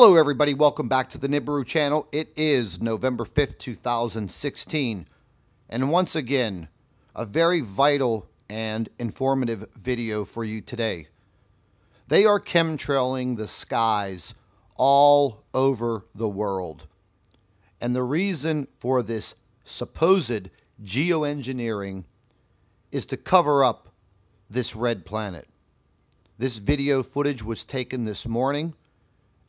Hello everybody, welcome back to the Nibiru channel. It is November 5th, 2016. And once again, a very vital and informative video for you today. They are chemtrailing the skies all over the world. And the reason for this supposed geoengineering is to cover up this red planet. This video footage was taken this morning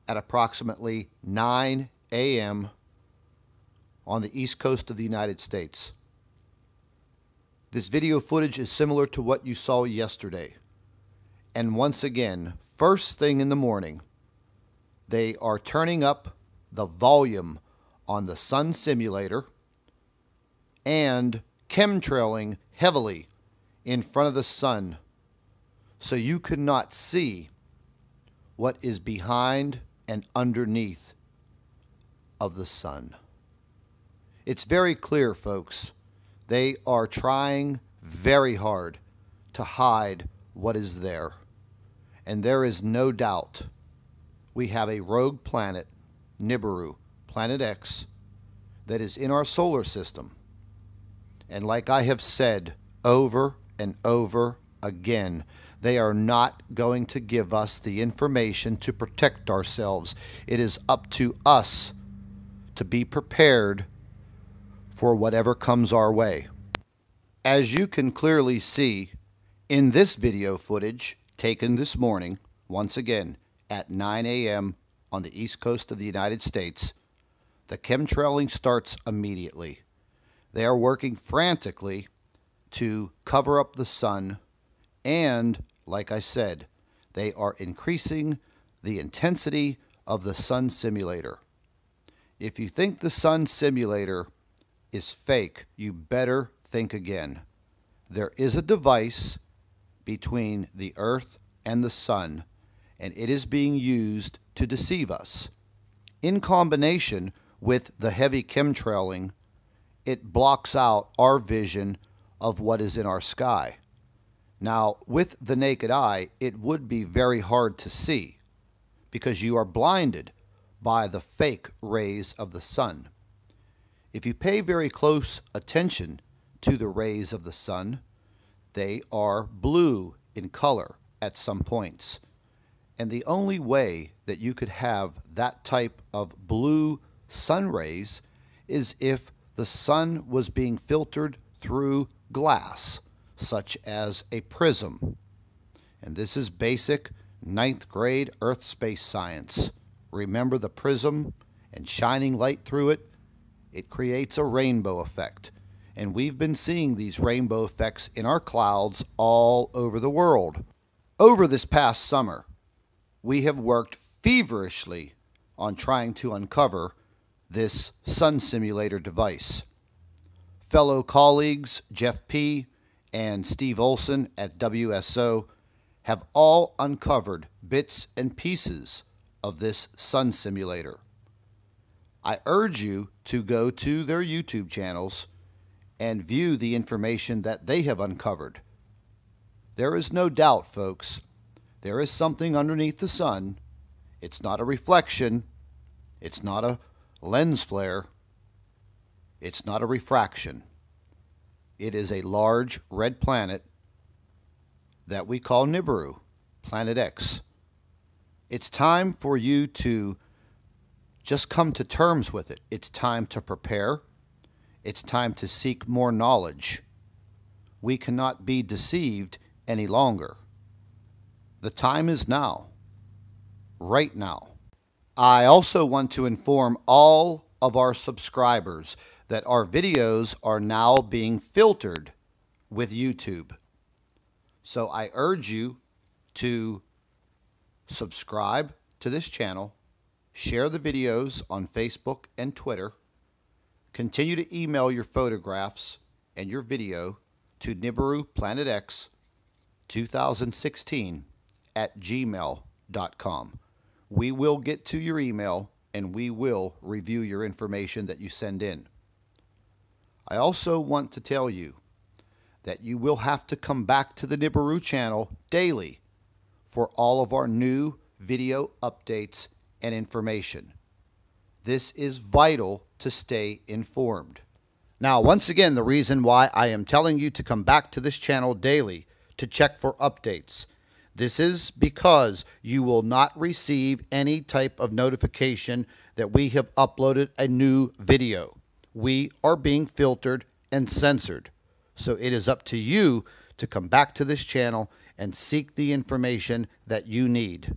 at approximately 9 a.m. on the east coast of the United States. This video footage is similar to what you saw yesterday. And once again, first thing in the morning, they are turning up the volume on the sun simulator and chemtrailing heavily in front of the sun so you could not see what is behind and underneath of the sun. It's very clear, folks. They are trying very hard to hide what is there. And there is no doubt we have a rogue planet, Nibiru, Planet X, that is in our solar system. And like I have said over and over again. They are not going to give us the information to protect ourselves. It is up to us to be prepared for whatever comes our way. As you can clearly see in this video footage taken this morning, once again at 9 a.m. on the east coast of the United States, the chemtrailing starts immediately. They are working frantically to cover up the sun and, like I said, they are increasing the intensity of the sun simulator. If you think the sun simulator is fake, you better think again. There is a device between the earth and the sun, and it is being used to deceive us. In combination with the heavy chemtrailing, it blocks out our vision of what is in our sky. Now, with the naked eye, it would be very hard to see because you are blinded by the fake rays of the sun. If you pay very close attention to the rays of the sun, they are blue in color at some points. And the only way that you could have that type of blue sun rays is if the sun was being filtered through glass such as a prism. And this is basic ninth grade Earth space science. Remember the prism and shining light through it? It creates a rainbow effect. And we've been seeing these rainbow effects in our clouds all over the world. Over this past summer, we have worked feverishly on trying to uncover this sun simulator device. Fellow colleagues Jeff P., and Steve Olson at WSO have all uncovered bits and pieces of this sun simulator. I urge you to go to their YouTube channels and view the information that they have uncovered. There is no doubt, folks, there is something underneath the sun. It's not a reflection, it's not a lens flare, it's not a refraction. It is a large red planet that we call Nibiru, Planet X. It's time for you to just come to terms with it. It's time to prepare. It's time to seek more knowledge. We cannot be deceived any longer. The time is now, right now. I also want to inform all of our subscribers that our videos are now being filtered with YouTube. So I urge you to subscribe to this channel, share the videos on Facebook and Twitter, continue to email your photographs and your video to Nibiru Planet X 2016 at gmail.com. We will get to your email and we will review your information that you send in. I also want to tell you that you will have to come back to the Nibiru channel daily for all of our new video updates and information. This is vital to stay informed. Now, once again, the reason why I am telling you to come back to this channel daily to check for updates this is because you will not receive any type of notification that we have uploaded a new video. We are being filtered and censored. So it is up to you to come back to this channel and seek the information that you need.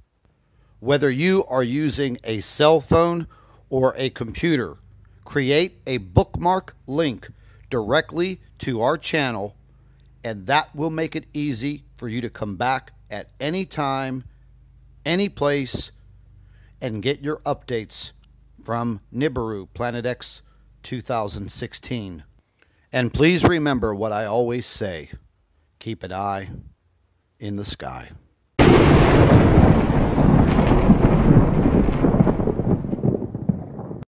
Whether you are using a cell phone or a computer, create a bookmark link directly to our channel, and that will make it easy for you to come back at any time, any place, and get your updates from Nibiru Planet X 2016. And please remember what I always say keep an eye in the sky.